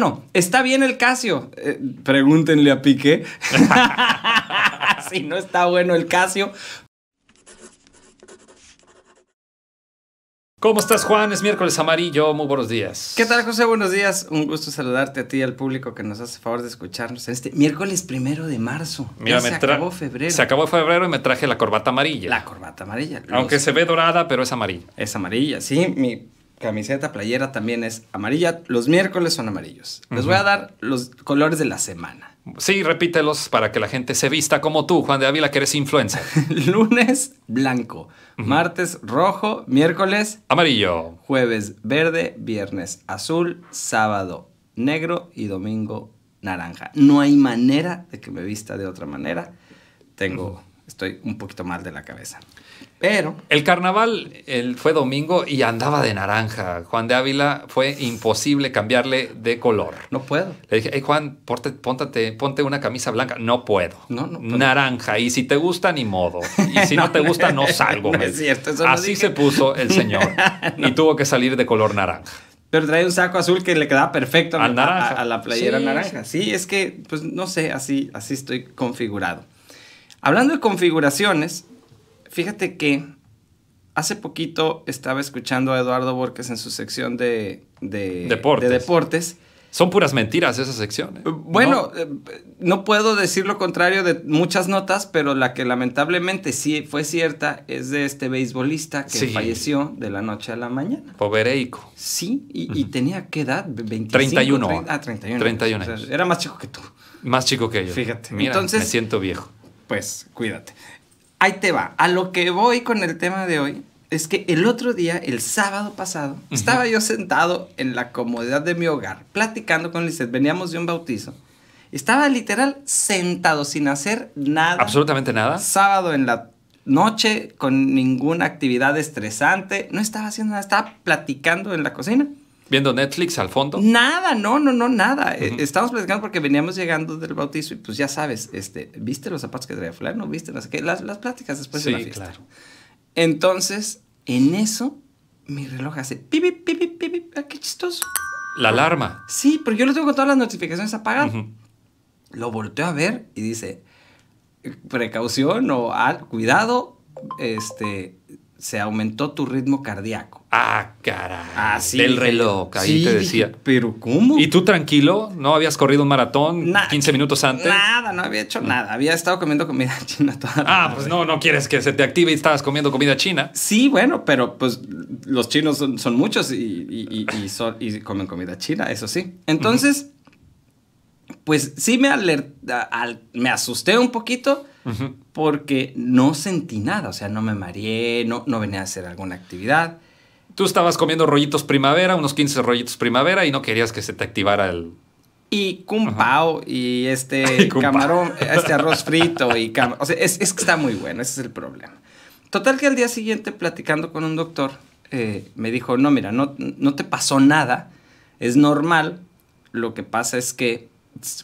bueno, está bien el Casio. Eh, pregúntenle a Piqué si no está bueno el Casio. ¿Cómo estás, Juan? Es miércoles amarillo. Muy buenos días. ¿Qué tal, José? Buenos días. Un gusto saludarte a ti y al público que nos hace favor de escucharnos en este miércoles primero de marzo. ya se acabó febrero. Se acabó febrero y me traje la corbata amarilla. La corbata amarilla. Aunque se ve dorada, pero es amarilla. Es amarilla, sí. Mi camiseta, playera también es amarilla. Los miércoles son amarillos. Les voy a dar los colores de la semana. Sí, repítelos para que la gente se vista como tú, Juan de Ávila, que eres influencer. Lunes, blanco. Martes, rojo. Miércoles, amarillo. Jueves, verde. Viernes, azul. Sábado, negro. Y domingo, naranja. No hay manera de que me vista de otra manera. Tengo estoy un poquito mal de la cabeza. Pero. El carnaval fue domingo y andaba de naranja. Juan de Ávila fue imposible cambiarle de color. No puedo. Le dije, hey Juan, póntate, ponte una camisa blanca. No puedo. No, no Naranja. Y si te gusta, ni modo. Y si no, te gusta, no salgo. es cierto, eso Así se puso el señor. y tuvo que salir de color naranja. Pero trae un saco azul que le quedaba perfecto a, la playera naranja. Sí, es que, pues no sé, así, así estoy configurado. Hablando de configuraciones, fíjate que hace poquito estaba escuchando a Eduardo Borges en su sección de, de, deportes. Son puras mentiras esas secciones. Bueno, eh, ¿no? puedo decir lo contrario de muchas notas, pero la que lamentablemente sí fue cierta es de este beisbolista que falleció de la noche a la mañana. Povereico. Sí, y, tenía qué edad? 31. ah, 31. 31 años. era más chico que tú. Más chico que yo. Fíjate. Entonces, me siento viejo pues cuídate. Ahí te va. A lo que voy con el tema de hoy es que el otro día, el sábado pasado, estaba yo sentado en la comodidad de mi hogar, platicando con Lizeth. Veníamos de un bautizo. Estaba literal sentado sin hacer nada. Absolutamente nada. Sábado en la noche, con ninguna actividad estresante. No estaba haciendo nada, estaba platicando en la cocina viendo Netflix al fondo. Nada, no, no, no, nada. Eh, estábamos platicando porque veníamos llegando del bautizo y pues ya sabes, este, ¿viste los zapatos que traía fulano? ¿Viste? No Las, pláticas después de la fiesta. Claro. Entonces, en eso, mi reloj hace pip, pi, ah, qué chistoso. La ah, alarma. Sí, pero yo lo tengo con todas las notificaciones apagadas. Lo volteo a ver y dice, precaución o cuidado, este, se aumentó tu ritmo cardíaco. Ah, caray. Así. Ah, Del reloj, ahí te decía. Pero ¿cómo? ¿Y tú tranquilo? ¿No habías corrido un maratón 15 minutos antes? Nada, no había hecho nada. Había estado comiendo comida china toda Ah, pues no, no quieres que se te active y estabas comiendo comida china. Sí, bueno, pero pues los chinos son, muchos y, y, comen comida china, eso sí. Entonces, pues sí me, alerta, me asusté un poquito porque no sentí nada, o sea, no me mareé, no, no venía a hacer alguna actividad. Tú estabas comiendo rollitos primavera, unos 15 rollitos primavera, y no querías que se te activara el... Y cumpao, y este camarón, este arroz frito y O sea, es, es, que está muy bueno, ese es el problema. Total que al día siguiente, platicando con un doctor, eh, me dijo, no, mira, no, no te pasó nada, es normal, lo que pasa es que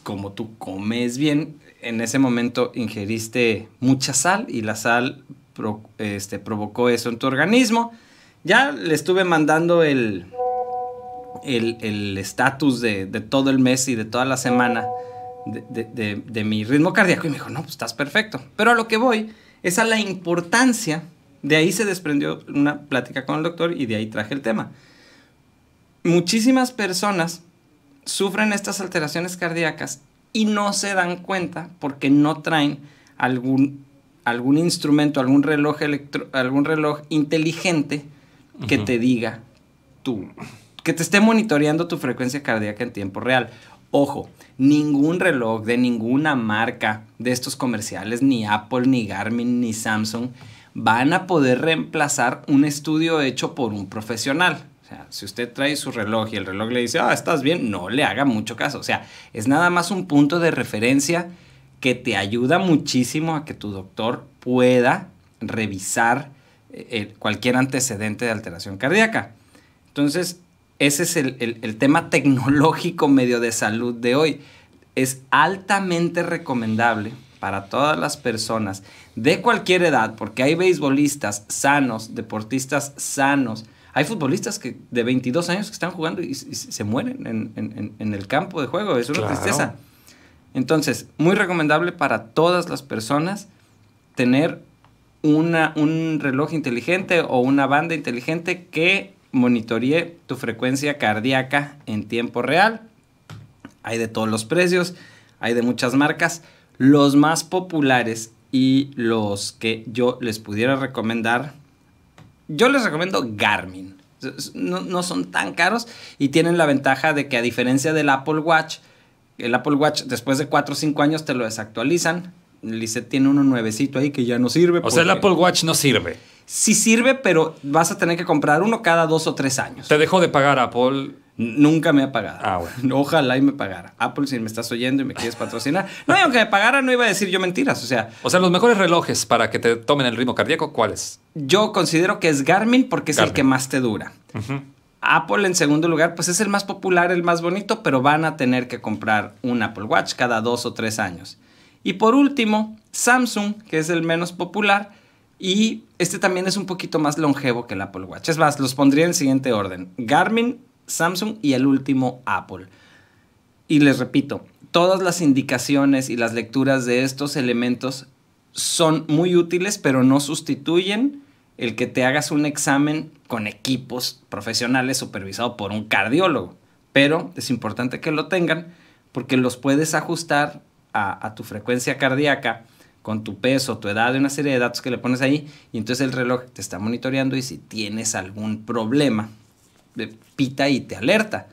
como tú comes bien, en ese momento ingeriste mucha sal y la sal este, provocó eso en tu organismo. Ya le estuve mandando el el estatus de, todo el mes y de toda la semana de, de, mi ritmo cardíaco y me dijo, no, pues estás perfecto. Pero a lo que voy es a la importancia, de ahí se desprendió una plática con el doctor y de ahí traje el tema. Muchísimas personas sufren estas alteraciones cardíacas y no se dan cuenta porque no traen algún, algún instrumento, algún reloj, algún reloj inteligente que te diga tú, que te esté monitoreando tu frecuencia cardíaca en tiempo real. Ojo, ningún reloj de ninguna marca de estos comerciales, ni Apple, ni Garmin, ni Samsung, van a poder reemplazar un estudio hecho por un profesional. O sea, si usted trae su reloj y el reloj le dice, ah, estás bien, no le haga mucho caso. O sea, es nada más un punto de referencia que te ayuda muchísimo a que tu doctor pueda revisar eh, eh, cualquier antecedente de alteración cardíaca. Entonces, ese es el tema tecnológico medio de salud de hoy. Es altamente recomendable para todas las personas de cualquier edad, porque hay beisbolistas sanos, deportistas sanos, hay futbolistas que de 22 años que están jugando y, se mueren en, el campo de juego. Es una tristeza. Entonces, muy recomendable para todas las personas tener una, un reloj inteligente o una banda inteligente que monitoree tu frecuencia cardíaca en tiempo real. Hay de todos los precios, hay de muchas marcas. Los más populares y los que yo les pudiera recomendar yo les recomiendo Garmin. No, son tan caros y tienen la ventaja de que a diferencia del Apple Watch, el Apple Watch después de 4 o 5 años te lo desactualizan. Lisset tiene uno nuevecito ahí que ya no sirve. O sea, el Apple Watch no sirve. Sí sirve, pero vas a tener que comprar uno cada dos o tres años. Te dejo de pagar Apple Nunca me ha pagado. Ah, Ojalá y me pagara. Apple, si me estás oyendo y me quieres patrocinar. No, y aunque me pagara, no iba a decir yo mentiras. O sea. O sea, los mejores relojes para que te tomen el ritmo cardíaco, ¿cuáles? Yo considero que es Garmin porque es el que más te dura. Apple en segundo lugar, pues es el más popular, el más bonito, pero van a tener que comprar un Apple Watch cada dos o tres años. Y por último, Samsung, que es el menos popular, y este también es un poquito más longevo que el Apple Watch. Es más, los pondría en el siguiente orden. Garmin, Samsung y el último Apple. Y les repito, todas las indicaciones y las lecturas de estos elementos son muy útiles, pero no sustituyen el que te hagas un examen con equipos profesionales supervisado por un cardiólogo. Pero es importante que lo tengan porque los puedes ajustar a, a tu frecuencia cardíaca con tu peso, tu edad, una serie de datos que le pones ahí y entonces el reloj te está monitoreando y si tienes algún problema, pita y te alerta.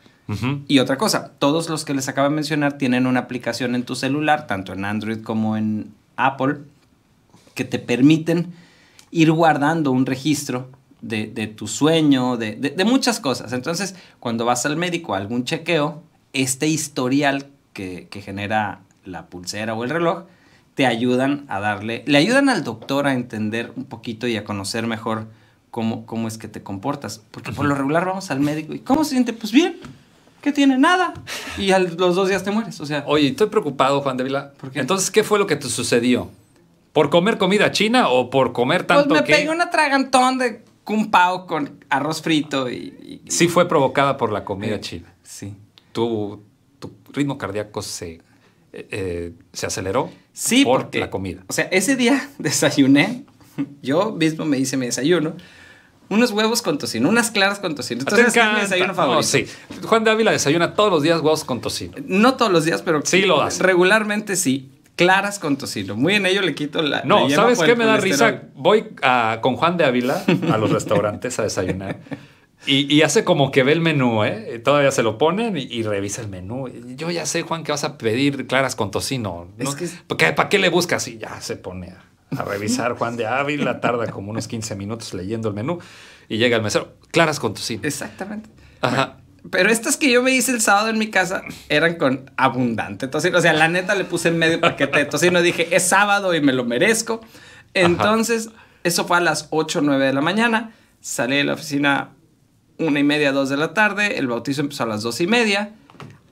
Y otra cosa, todos los que les acabo de mencionar tienen una aplicación en tu celular, tanto en Android como en Apple, que te permiten ir guardando un registro de, tu sueño, de, muchas cosas. Entonces, cuando vas al médico a algún chequeo, este historial que, que genera la pulsera o el reloj, te ayudan a darle, le ayudan al doctor a entender un poquito y a conocer mejor cómo, cómo es que te comportas. Porque por lo regular vamos al médico y ¿cómo se siente? Pues bien. que tiene? Nada. Y a los dos días te mueres. O sea. Oye, estoy preocupado, Juan de Vila. Entonces, ¿qué fue lo que te sucedió? ¿Por comer comida china o por comer pues tanto pues me pegué un atragantón de kung pao con arroz frito y, Sí fue provocada por la comida eh, china. Sí. ¿Tu, tu ritmo cardíaco se, eh, eh, se aceleró? Sí, por porque, la comida. O sea, ese día desayuné. Yo mismo me hice mi desayuno unos huevos con tocino, unas claras con tocino. Entonces, es mi desayuno oh, favorito. sí. Juan Ávila desayuna todos los días huevos con tocino. No todos los días, pero sí lo Regularmente sí. Claras con tocino. Muy en ello le quito la. No, ¿sabes qué me da risa? Voy ah, con Juan de Ávila a los restaurantes a desayunar. Y, hace como que ve el menú, ¿eh? Todavía se lo ponen y, revisa el menú. Yo ya sé, Juan, que vas a pedir claras con tocino. ¿Para, qué, le buscas? Y ya se pone a revisar Juan de Ávila, tarda como unos 15 minutos leyendo el menú y llega el mesero, claras con tocino. Exactamente. Pero estas que yo me hice el sábado en mi casa eran con abundante tocino. O sea, la neta le puse en medio paquete de tocino. Dije, es sábado y me lo merezco. Entonces, eso fue a las 8 o 9 de la mañana. Salí de la oficina una y media, dos de la tarde. El bautizo empezó a las dos y media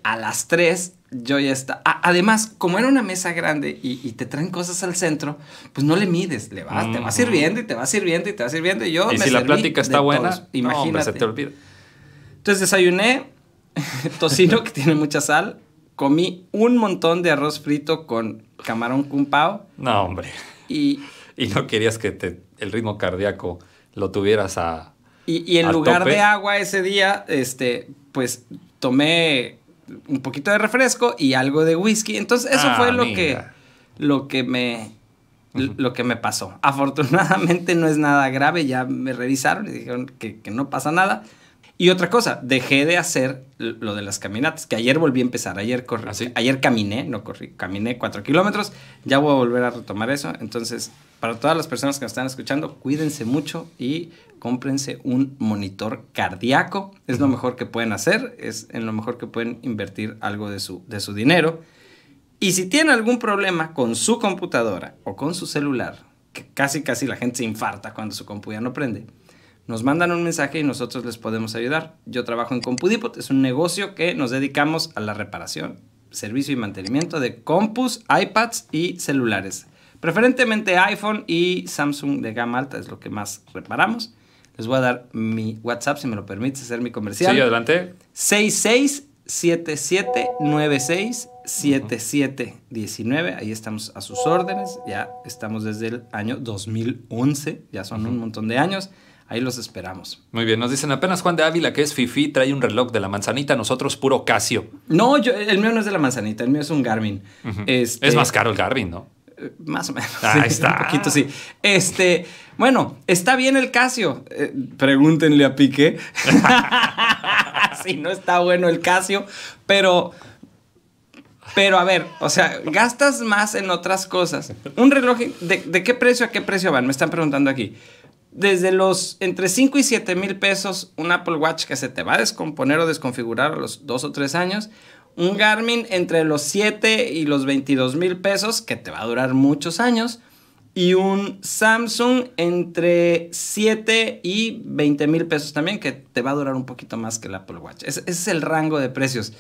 a las 3 yo ya está. además, como era una mesa grande y, te traen cosas al centro, pues no le mides, le vas, te vas sirviendo y te vas sirviendo y te vas sirviendo. Y yo ¿Y si la plática está buena, imagínate. te olvida. Entonces desayuné tocino que tiene mucha sal, comí un montón de arroz frito con camarón cumpao. No, hombre. Y, no querías que te, el ritmo cardíaco lo tuvieras a. Y, y en lugar de agua ese día, este, pues tomé un poquito de refresco y algo de whisky. Entonces, eso ah, fue lo que, lo que me lo que me pasó. Afortunadamente no es nada grave, ya me revisaron y dijeron que no pasa nada. Y otra cosa, dejé de hacer lo de las caminatas, que ayer volví a empezar, ayer ¿Ah, ayer caminé, no corrí, caminé cuatro kilómetros, ya voy a volver a retomar eso. Entonces, para todas las personas que nos están escuchando, cuídense mucho y cómprense un monitor cardíaco, es lo mejor que pueden hacer, es lo mejor que pueden invertir algo de su, de su dinero. Y si tienen algún problema con su computadora o con su celular, que casi casi la gente se infarta cuando su computadora no prende, nos mandan un mensaje y nosotros les podemos ayudar. Yo trabajo en Compudipot, es un negocio que nos dedicamos a la reparación, servicio y mantenimiento de compus, iPads y celulares. Preferentemente iPhone y Samsung de gama alta es lo que más reparamos. Les voy a dar mi WhatsApp, si me lo permite hacer mi comercial. Sí, adelante. 6677967719. Ahí estamos a sus órdenes. Ya estamos desde el año 2011. Ya son un montón de años. Ahí los esperamos. Muy bien, nos dicen apenas Juan de Ávila, que es Fifi, trae un reloj de la manzanita, nosotros puro Casio. No, yo, el mío no es de la manzanita, el mío es un Garmin. Este, es más caro el Garmin, ¿no? Eh, más o menos. Ah, ahí está. Un poquito, sí. Este, bueno, está bien el Casio. Eh, pregúntenle a Piqué. si no está bueno el Casio, pero. Pero a ver, o sea, gastas más en otras cosas. Un reloj, de, ¿de qué precio a qué precio van? Me están preguntando aquí desde los entre 5 y 7 mil pesos un Apple Watch que se te va a descomponer o desconfigurar a los 2 o 3 años. Un Garmin entre los 7 y los 22 mil pesos que te va a durar muchos años. Y un Samsung entre 7 y 20 mil pesos también que te va a durar un poquito más que el Apple Watch. ese es el rango de precios.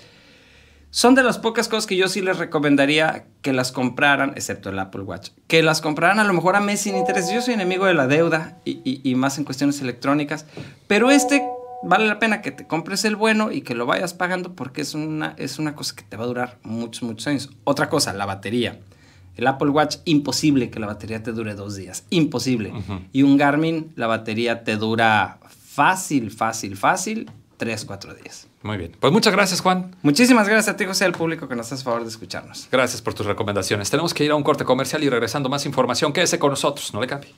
Son de las pocas cosas que yo sí les recomendaría que las compraran, excepto el Apple Watch, que las compraran a lo mejor a mes sin interés. Yo soy enemigo de la deuda y, más en cuestiones electrónicas, pero este vale la pena que te compres el bueno y que lo vayas pagando porque es una, es una cosa que te va a durar muchos, muchos años. Otra cosa, la batería. El Apple Watch, imposible que la batería te dure dos días, imposible. Y un Garmin, la batería te dura fácil, fácil, fácil, tres, cuatro días. Muy bien. Pues muchas gracias, Juan. Muchísimas gracias a ti, José, al público que nos hace favor de escucharnos. Gracias por tus recomendaciones. Tenemos que ir a un corte comercial y regresando más información, quédese con nosotros, no le cambie.